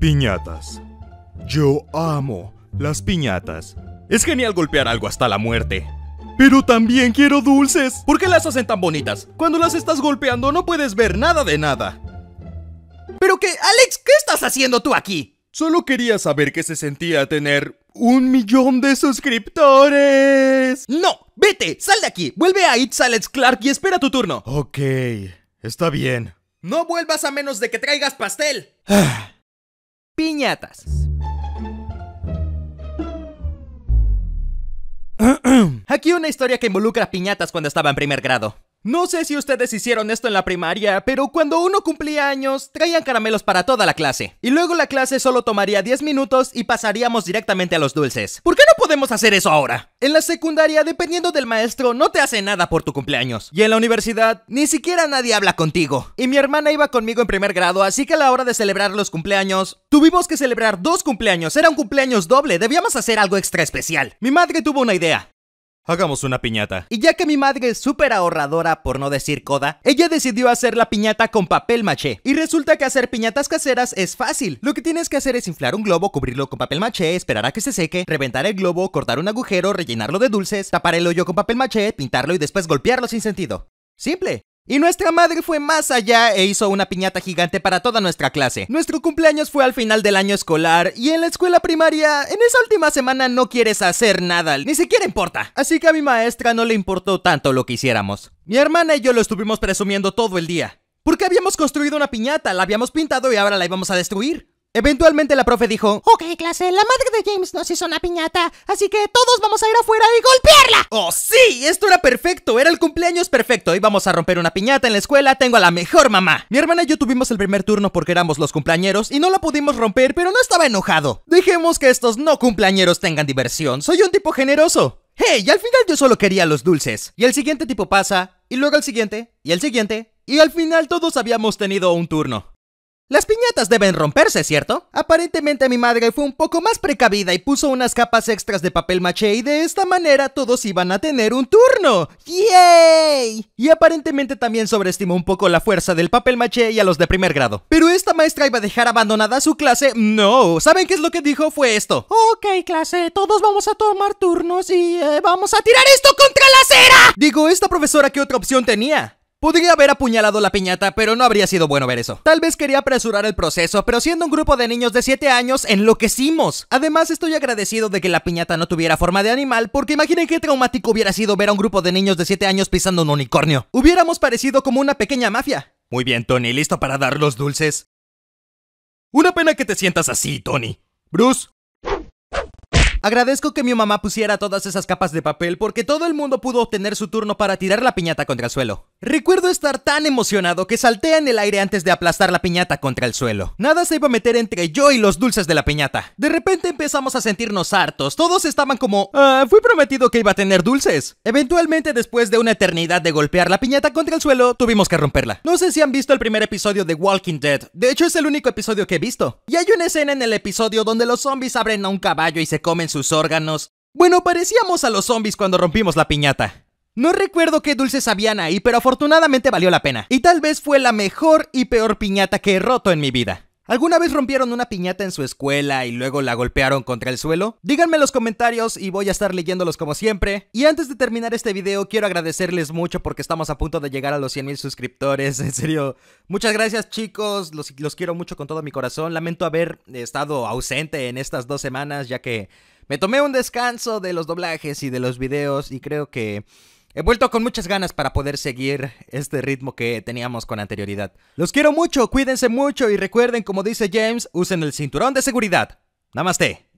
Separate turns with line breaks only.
Piñatas. Yo amo las piñatas. Es genial golpear algo hasta la muerte. Pero también quiero dulces. ¿Por qué las hacen tan bonitas? Cuando las estás golpeando no puedes ver nada de nada. Pero qué? Alex, ¿qué estás haciendo tú aquí? Solo quería saber qué se sentía tener un millón de suscriptores. No, vete, sal de aquí, vuelve a It's Alex Clark y espera tu turno. Ok, está bien. No vuelvas a menos de que traigas pastel. Ah piñatas. Aquí una historia que involucra piñatas cuando estaba en primer grado. No sé si ustedes hicieron esto en la primaria, pero cuando uno cumplía años, traían caramelos para toda la clase. Y luego la clase solo tomaría 10 minutos y pasaríamos directamente a los dulces. ¿Por qué no podemos hacer eso ahora? En la secundaria, dependiendo del maestro, no te hace nada por tu cumpleaños. Y en la universidad, ni siquiera nadie habla contigo. Y mi hermana iba conmigo en primer grado, así que a la hora de celebrar los cumpleaños, tuvimos que celebrar dos cumpleaños. Era un cumpleaños doble, debíamos hacer algo extra especial. Mi madre tuvo una idea. Hagamos una piñata. Y ya que mi madre es súper ahorradora, por no decir coda, ella decidió hacer la piñata con papel maché. Y resulta que hacer piñatas caseras es fácil. Lo que tienes que hacer es inflar un globo, cubrirlo con papel maché, esperar a que se seque, reventar el globo, cortar un agujero, rellenarlo de dulces, tapar el hoyo con papel maché, pintarlo y después golpearlo sin sentido. Simple. Y nuestra madre fue más allá e hizo una piñata gigante para toda nuestra clase. Nuestro cumpleaños fue al final del año escolar y en la escuela primaria, en esa última semana no quieres hacer nada, ni siquiera importa. Así que a mi maestra no le importó tanto lo que hiciéramos. Mi hermana y yo lo estuvimos presumiendo todo el día. Porque habíamos construido una piñata, la habíamos pintado y ahora la íbamos a destruir. Eventualmente la profe dijo, Ok clase, la madre de James nos hizo una piñata, así que todos vamos a ir afuera y golpearla. ¡Oh sí! Esto era perfecto, era el cumpleaños perfecto, íbamos a romper una piñata en la escuela, tengo a la mejor mamá. Mi hermana y yo tuvimos el primer turno porque éramos los cumpleañeros y no la pudimos romper, pero no estaba enojado. Dejemos que estos no cumpleañeros tengan diversión, soy un tipo generoso. Hey, y al final yo solo quería los dulces. Y el siguiente tipo pasa, y luego el siguiente, y el siguiente, y al final todos habíamos tenido un turno. Las piñatas deben romperse, ¿cierto? Aparentemente mi madre fue un poco más precavida y puso unas capas extras de papel maché y de esta manera todos iban a tener un turno. ¡Yay! Y aparentemente también sobreestimó un poco la fuerza del papel maché y a los de primer grado. Pero esta maestra iba a dejar abandonada su clase. No, ¿saben qué es lo que dijo? Fue esto. Ok, clase, todos vamos a tomar turnos y eh, vamos a tirar esto contra la acera. Digo, esta profesora qué otra opción tenía. Podría haber apuñalado la piñata, pero no habría sido bueno ver eso. Tal vez quería apresurar el proceso, pero siendo un grupo de niños de 7 años, enloquecimos. Además, estoy agradecido de que la piñata no tuviera forma de animal, porque imaginen qué traumático hubiera sido ver a un grupo de niños de 7 años pisando un unicornio. Hubiéramos parecido como una pequeña mafia. Muy bien, Tony, ¿listo para dar los dulces? Una pena que te sientas así, Tony. Bruce, Agradezco que mi mamá pusiera todas esas capas de papel porque todo el mundo pudo obtener su turno para tirar la piñata contra el suelo. Recuerdo estar tan emocionado que salté en el aire antes de aplastar la piñata contra el suelo. Nada se iba a meter entre yo y los dulces de la piñata. De repente empezamos a sentirnos hartos. Todos estaban como, ah, fui prometido que iba a tener dulces. Eventualmente, después de una eternidad de golpear la piñata contra el suelo, tuvimos que romperla. No sé si han visto el primer episodio de Walking Dead. De hecho, es el único episodio que he visto. Y hay una escena en el episodio donde los zombies abren a un caballo y se comen sus órganos. Bueno, parecíamos a los zombies cuando rompimos la piñata. No recuerdo qué dulces habían ahí, pero afortunadamente valió la pena. Y tal vez fue la mejor y peor piñata que he roto en mi vida. ¿Alguna vez rompieron una piñata en su escuela y luego la golpearon contra el suelo? Díganme en los comentarios y voy a estar leyéndolos como siempre. Y antes de terminar este video, quiero agradecerles mucho porque estamos a punto de llegar a los 100,000 suscriptores. En serio, muchas gracias chicos, los, los quiero mucho con todo mi corazón. Lamento haber estado ausente en estas dos semanas ya que me tomé un descanso de los doblajes y de los videos y creo que he vuelto con muchas ganas para poder seguir este ritmo que teníamos con anterioridad. Los quiero mucho, cuídense mucho y recuerden, como dice James, usen el cinturón de seguridad. Namaste.